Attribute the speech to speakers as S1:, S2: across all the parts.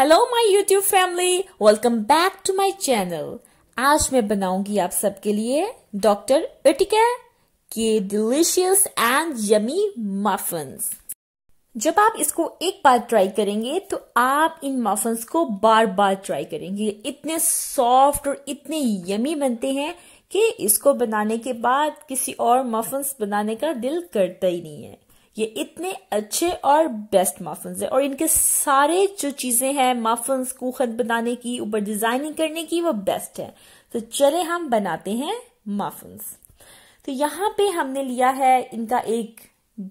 S1: hello my YouTube family welcome back to my channel आज मैं बनाऊंगी आप सबके लिए डॉक्टर इटिका के डिलीशियस एंड यमी मफिन्स जब आप इसको एक बार ट्राई करेंगे तो आप इन मफिन्स को बार बार ट्राई करेंगे इतने सॉफ्ट और इतने यमी बनते हैं कि इसको बनाने के बाद किसी और मफिन्स बनाने का दिल करता ही नहीं है ये इतने अच्छे और बेस्ट मफिन है और इनके सारे जो चीजें हैं मफिन कुखत बनाने की ऊपर डिजाइनिंग करने की वो बेस्ट है तो चले हम बनाते हैं मफिन तो यहाँ पे हमने लिया है इनका एक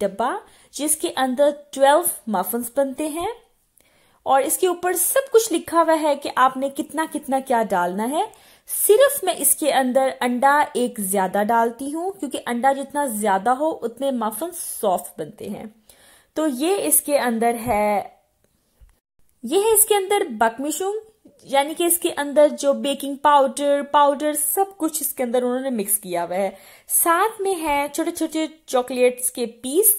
S1: डब्बा जिसके अंदर ट्वेल्व मफिन बनते हैं और इसके ऊपर सब कुछ लिखा हुआ है कि आपने कितना कितना क्या डालना है सिर्फ मैं इसके अंदर अंडा एक ज्यादा डालती हूँ क्योंकि अंडा जितना ज्यादा हो उतने मफन सॉफ्ट बनते हैं तो ये इसके अंदर है ये है इसके अंदर बकमिशुंग यानी कि इसके अंदर जो बेकिंग पाउडर पाउडर सब कुछ इसके अंदर उन्होंने मिक्स किया हुआ है साथ में है छोटे छोटे चॉकलेट्स के पीस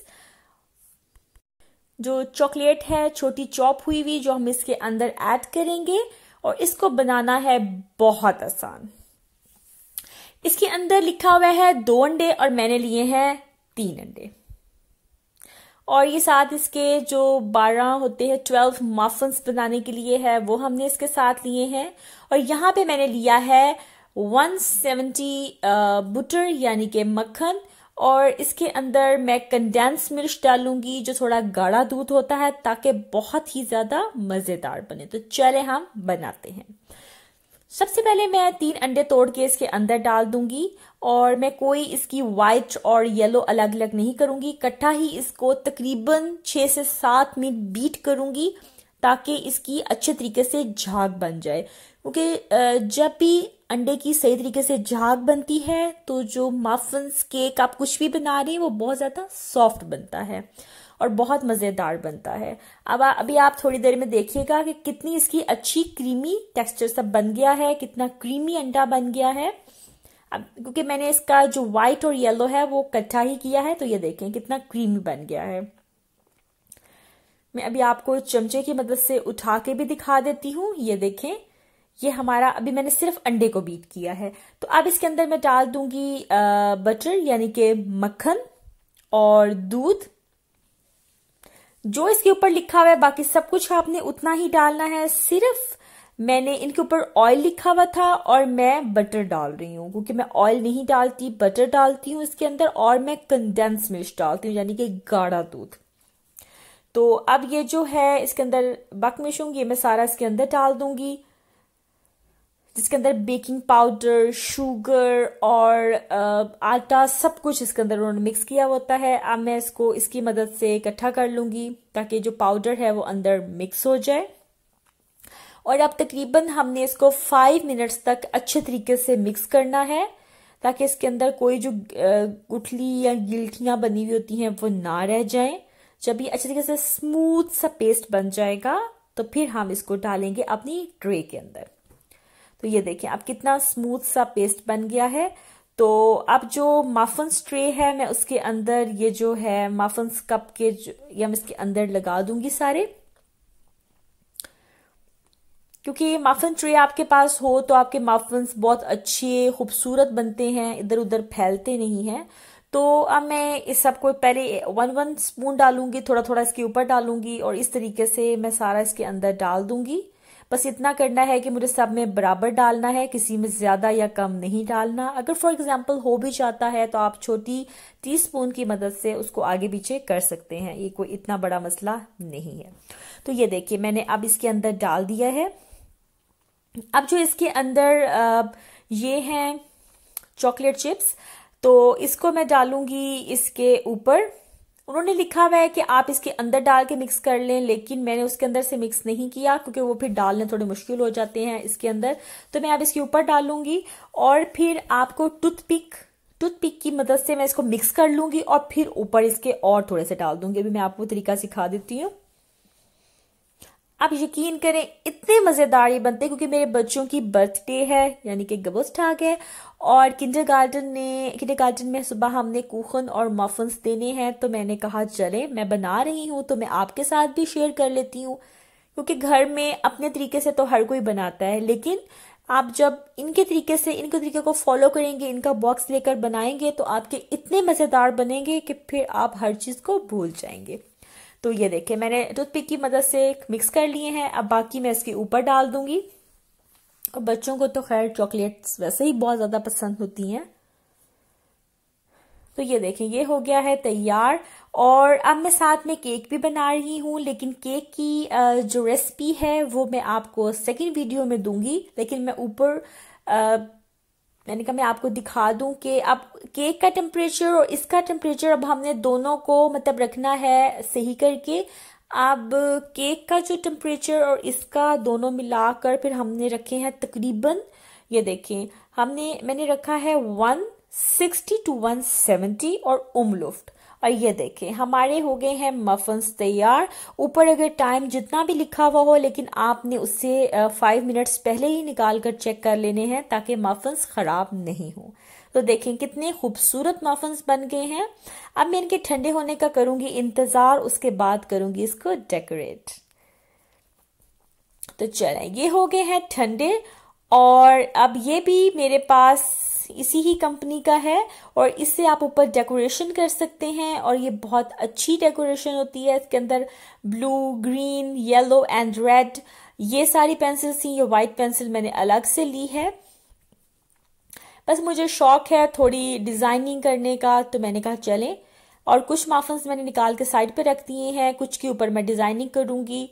S1: जो चॉकलेट है छोटी चॉप हुई हुई जो हम इसके अंदर ऐड करेंगे और इसको बनाना है बहुत आसान इसके अंदर लिखा हुआ है दो अंडे और मैंने लिए हैं तीन अंडे और ये साथ इसके जो बारह होते हैं ट्वेल्व मफन्स बनाने के लिए है वो हमने इसके साथ लिए हैं और यहां पे मैंने लिया है 170 बुटर uh, यानी कि मक्खन और इसके अंदर मैं कंडेंस मिर्च डालूंगी जो थोड़ा गाढ़ा दूध होता है ताकि बहुत ही ज़्यादा मज़ेदार बने तो चले हम बनाते हैं सबसे पहले मैं तीन अंडे तोड़ के इसके अंदर डाल दूंगी और मैं कोई इसकी व्हाइट और येलो अलग अलग नहीं करूंगी इकट्ठा ही इसको तकरीबन छह से सात मिनट बीट करूंगी ताकि इसकी अच्छे तरीके से झाग बन जाए ओके uh, जब भी अंडे की सही तरीके से झाग बनती है तो जो मफिन्स केक आप कुछ भी बना रहे हैं वो बहुत ज़्यादा सॉफ्ट बनता है और बहुत मज़ेदार बनता है अब आ, अभी आप थोड़ी देर में देखिएगा कि कितनी इसकी अच्छी क्रीमी टेक्सचर सब बन गया है कितना क्रीमी अंडा बन गया है अब क्योंकि मैंने इसका जो व्हाइट और येलो है वो इकट्ठा ही किया है तो ये देखें कितना क्रीमी बन गया है मैं अभी आपको चमचे की मदद से उठा के भी दिखा देती हूं ये देखें ये हमारा अभी मैंने सिर्फ अंडे को बीट किया है तो अब इसके अंदर मैं डाल दूंगी बटर यानी कि मक्खन और दूध जो इसके ऊपर लिखा हुआ है बाकी सब कुछ आपने उतना ही डालना है सिर्फ मैंने इनके ऊपर ऑयल लिखा हुआ था और मैं बटर डाल रही हूं क्योंकि मैं ऑयल नहीं डालती बटर डालती हूं इसके अंदर और मैं कंडेंस मिल्क डालती हूँ यानी कि गाढ़ा दूध तो अब ये जो है इसके अंदर बक मिशूंगी मैं सारा इसके अंदर डाल दूंगी जिसके अंदर बेकिंग पाउडर शुगर और आटा सब कुछ इसके अंदर उन्होंने मिक्स किया होता है अब मैं इसको इसकी मदद से इकट्ठा कर लूंगी ताकि जो पाउडर है वो अंदर मिक्स हो जाए और अब तकरीबन हमने इसको फाइव मिनट्स तक अच्छे तरीके से मिक्स करना है ताकि इसके अंदर कोई जो गुठली या गिल्ठियां बनी हुई होती हैं वो ना रह जाएं जब ये अच्छे तरीके से स्मूथ सा पेस्ट बन जाएगा तो फिर हम इसको डालेंगे अपनी ट्रे के अंदर तो ये देखिए अब कितना स्मूथ सा पेस्ट बन गया है तो अब जो मफन ट्रे है मैं उसके अंदर ये जो है मफन्स कप के या मैं इसके अंदर लगा दूंगी सारे क्योंकि मफिन ट्रे आपके पास हो तो आपके मफिन्स बहुत अच्छे खूबसूरत बनते हैं इधर उधर फैलते नहीं हैं तो अब मैं इस सब को पहले वन वन स्पून डालूंगी थोड़ा थोड़ा इसके ऊपर डालूंगी और इस तरीके से मैं सारा इसके अंदर डाल दूंगी बस इतना करना है कि मुझे सब में बराबर डालना है किसी में ज़्यादा या कम नहीं डालना अगर फॉर एग्जाम्पल हो भी जाता है तो आप छोटी टी स्पून की मदद से उसको आगे पीछे कर सकते हैं ये कोई इतना बड़ा मसला नहीं है तो ये देखिए मैंने अब इसके अंदर डाल दिया है अब जो इसके अंदर ये हैं चॉकलेट चिप्स तो इसको मैं डालूंगी इसके ऊपर उन्होंने लिखा हुआ है कि आप इसके अंदर डाल के मिक्स कर लें लेकिन मैंने उसके अंदर से मिक्स नहीं किया क्योंकि वो फिर डालने थोड़े मुश्किल हो जाते हैं इसके अंदर तो मैं आप इसके ऊपर डालूंगी और फिर आपको टूथपिक टूथपिक की मदद से मैं इसको मिक्स कर लूंगी और फिर ऊपर इसके और थोड़े से डाल दूंगी अभी मैं आपको तरीका सिखा देती हूँ आप यकीन करें इतने मज़ेदार ये बनते हैं क्योंकि मेरे बच्चों की बर्थडे है यानी कि गबोस ठाक है और किंडर गार्डन ने किंडर गार्डन में सुबह हमने कूखन और मफन्स देने हैं तो मैंने कहा चले मैं बना रही हूँ तो मैं आपके साथ भी शेयर कर लेती हूँ क्योंकि घर में अपने तरीके से तो हर कोई बनाता है लेकिन आप जब इनके तरीके से इनके तरीके को फॉलो करेंगे इनका बॉक्स लेकर बनाएंगे तो आपके इतने मज़ेदार बनेंगे कि फिर आप हर चीज़ को भूल जाएंगे तो ये देखे मैंने टूथपिक की मदद से मिक्स कर लिए हैं अब बाकी मैं इसके ऊपर डाल दूंगी और बच्चों को तो खैर चॉकलेट्स वैसे ही बहुत ज़्यादा पसंद होती हैं तो ये देखें ये हो गया है तैयार और अब मैं साथ में केक भी बना रही हूं लेकिन केक की जो रेसिपी है वो मैं आपको सेकंड वीडियो में दूंगी लेकिन मैं ऊपर मैंने कहा मैं आपको दिखा दूं कि आप केक का टेम्परेचर और इसका टेम्परेचर अब हमने दोनों को मतलब रखना है सही करके अब केक का जो टेम्परेचर और इसका दोनों मिलाकर फिर हमने रखे हैं तकरीबन ये देखें हमने मैंने रखा है 160 टू 170 और उमलुफ्ट और ये देखें हमारे हो गए हैं मफन्स तैयार ऊपर अगर टाइम जितना भी लिखा हुआ हो लेकिन आपने उससे फाइव मिनट्स पहले ही निकाल कर चेक कर लेने हैं ताकि मफन्स ख़राब नहीं हों तो देखें कितने खूबसूरत मफन्स बन गए हैं अब मैं इनके ठंडे होने का करूंगी इंतज़ार उसके बाद करूंगी इसको डेकोरेट तो चलें ये हो गए हैं ठंडे और अब ये भी मेरे पास इसी ही कंपनी का है और इससे आप ऊपर डेकोरेशन कर सकते हैं और ये बहुत अच्छी डेकोरेशन होती है इसके अंदर blue green yellow and red ये सारी पेंसिल थी ये व्हाइट पेंसिल मैंने अलग से ली है बस मुझे शौक है थोड़ी डिजाइनिंग करने का तो मैंने कहा चलें और कुछ माफन्स मैंने निकाल के साइड पे रख दिए हैं कुछ के ऊपर मैं डिजाइनिंग करूंगी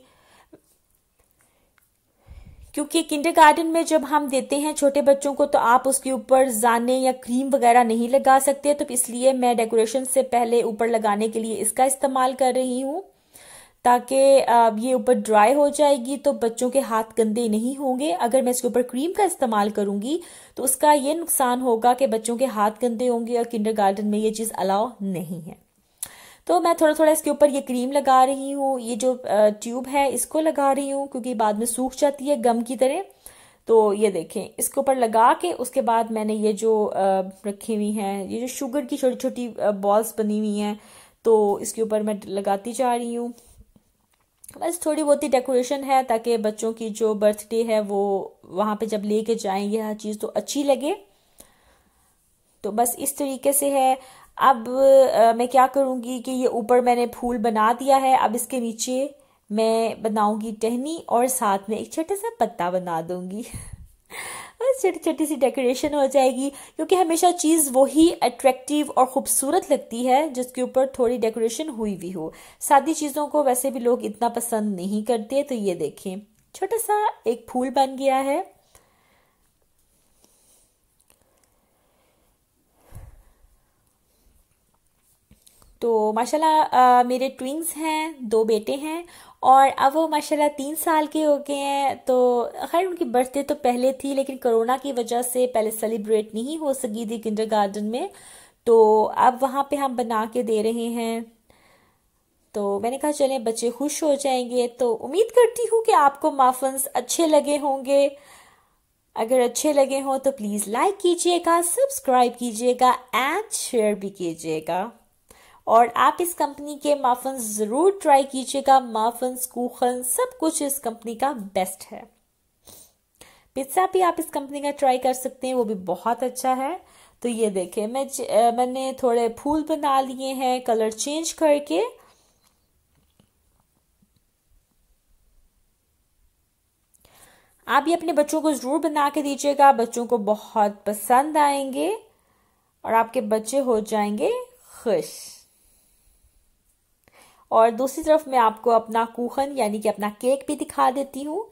S1: क्योंकि किंडरगार्टन में जब हम देते हैं छोटे बच्चों को तो आप उसके ऊपर जाने या क्रीम वगैरह नहीं लगा सकते तो इसलिए मैं डेकोरेशन से पहले ऊपर लगाने के लिए इसका इस्तेमाल कर रही हूं ताकि ये ऊपर ड्राई हो जाएगी तो बच्चों के हाथ गंदे नहीं होंगे अगर मैं इसके ऊपर क्रीम का इस्तेमाल करूंगी तो उसका ये नुकसान होगा कि बच्चों के हाथ गंदे होंगे और गार्डन में ये चीज़ अलाउ नहीं है तो मैं थोड़ा थोड़ा इसके ऊपर ये क्रीम लगा रही हूँ ये जो ट्यूब है इसको लगा रही हूँ क्योंकि बाद में सूख जाती है गम की तरह तो ये देखें इसके ऊपर लगा के उसके बाद मैंने ये जो रखी हुई हैं ये जो शुगर की छोटी छोटी बॉल्स बनी हुई हैं तो इसके ऊपर मैं लगाती जा रही हूँ बस थोड़ी बहुत ही डेकोरेशन है ताकि बच्चों की जो बर्थडे है वो वहाँ पे जब लेके जाएं यह चीज़ तो अच्छी लगे तो बस इस तरीके से है अब आ, मैं क्या करूँगी कि ये ऊपर मैंने फूल बना दिया है अब इसके नीचे मैं बनाऊँगी टहनी और साथ में एक छोटा सा पत्ता बना दूंगी छोटी छोटी सी डेकोरेशन हो जाएगी क्योंकि हमेशा चीज़ वही अट्रैक्टिव और ख़ूबसूरत लगती है जिसके ऊपर थोड़ी डेकोरेशन हुई भी हो सादी चीज़ों को वैसे भी लोग इतना पसंद नहीं करते तो ये देखें छोटा सा एक फूल बन गया है तो माशाल्लाह मेरे ट्विंग्स हैं दो बेटे हैं और अब वो माशाल्लाह तीन साल के हो गए हैं तो खैर उनकी बर्थडे तो पहले थी लेकिन कोरोना की वजह से पहले सेलिब्रेट नहीं हो सकी थी किंडर गार्डन में तो अब वहाँ पे हम बना के दे रहे हैं तो मैंने कहा चलें बच्चे खुश हो जाएंगे तो उम्मीद करती हूँ कि आपको माफन्स अच्छे लगे होंगे अगर अच्छे लगे हों तो प्लीज़ लाइक कीजिएगा सब्सक्राइब कीजिएगा एंड शेयर भी कीजिएगा और आप इस कंपनी के माफन जरूर ट्राई कीजिएगा माफन कूखन सब कुछ इस कंपनी का बेस्ट है पिज्ज़ा भी आप इस कंपनी का ट्राई कर सकते हैं वो भी बहुत अच्छा है तो ये देखे मैं मैंने थोड़े फूल बना लिए हैं कलर चेंज करके आप ये अपने बच्चों को ज़रूर बना के दीजिएगा बच्चों को बहुत पसंद आएंगे और आपके बच्चे हो जाएंगे खुश और दूसरी तरफ मैं आपको अपना कूखन यानी कि अपना केक भी दिखा देती हूँ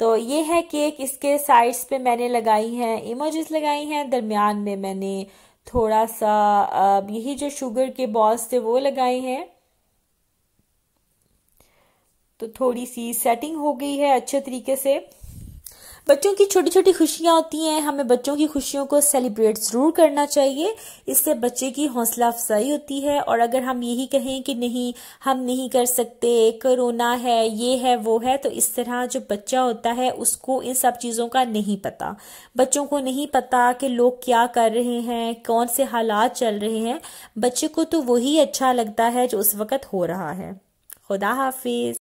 S1: तो ये है केक इसके साइड्स पे मैंने लगाई हैं इमोजेस लगाई हैं दरमियान में मैंने थोड़ा सा यही जो शुगर के बॉल्स थे वो लगाए हैं तो थोड़ी सी सेटिंग हो गई है अच्छे तरीके से बच्चों की छोटी छोटी खुशियाँ होती हैं हमें बच्चों की खुशियों को सेलिब्रेट ज़रूर करना चाहिए इससे बच्चे की हौसला अफजाई होती है और अगर हम यही कहें कि नहीं हम नहीं कर सकते कोरोना है ये है वो है तो इस तरह जो बच्चा होता है उसको इन सब चीज़ों का नहीं पता बच्चों को नहीं पता कि लोग क्या कर रहे हैं कौन से हालात चल रहे हैं बच्चे को तो वही अच्छा लगता है जो उस वक़्त हो रहा है खुदा हाफिज